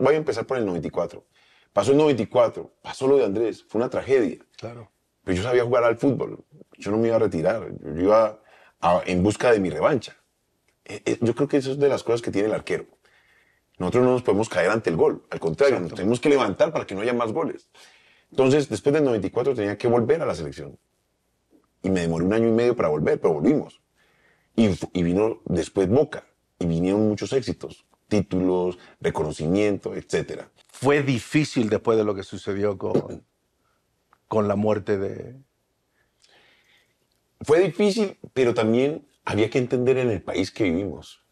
voy a empezar por el 94. Pasó el 94, pasó lo de Andrés, fue una tragedia. Claro. Pero yo sabía jugar al fútbol, yo no me iba a retirar, yo iba en busca de mi revancha. Eh, eh, yo creo que eso es de las cosas que tiene el arquero. Nosotros no nos podemos caer ante el gol, al contrario, nos tenemos que levantar para que no haya más goles. Entonces, después del 94 tenía que volver a la selección. Y me demoré un año y medio para volver, pero volvimos. y vino después Boca, y vinieron muchos éxitos títulos, reconocimiento, etc. Fue difícil después de lo que sucedió con, con la muerte de... Fue difícil, pero también había que entender en el país que vivimos.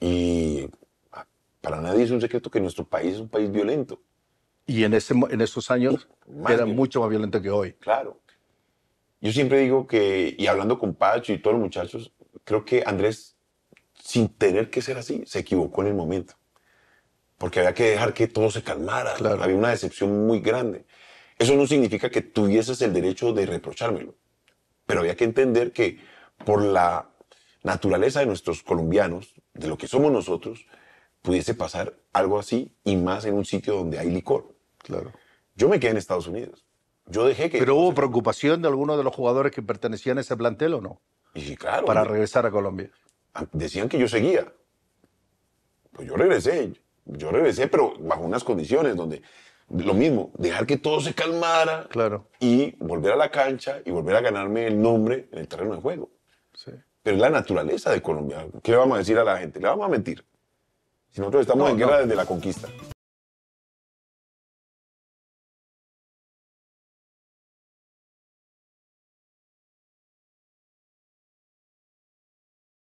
Y para nadie es un secreto que nuestro país es un país violento. Y en, ese, en esos años era mucho más violento que hoy. Claro. Yo siempre digo que, y hablando con Pacho y todos los muchachos, creo que Andrés sin tener que ser así, se equivocó en el momento. Porque había que dejar que todo se calmara. Había una decepción muy grande. Eso no significa que tuvieses el derecho de reprochármelo. Pero había que entender que por la naturaleza de nuestros colombianos, de lo que somos nosotros, pudiese pasar algo así y más en un sitio donde hay licor. Claro. Yo me quedé en Estados Unidos. Yo dejé que. ¿Pero hubo preocupación de algunos de los jugadores que pertenecían a ese plantel o no? Y claro. Para regresar a Colombia. Ah, decían que yo seguía. Pues yo regresé, yo regresé, pero bajo unas condiciones donde lo mismo, dejar que todo se calmara claro. y volver a la cancha y volver a ganarme el nombre en el terreno de juego. Pero es la naturaleza de Colombia. ¿Qué le vamos a decir a la gente? Le vamos a mentir. Si nosotros estamos en guerra desde la conquista.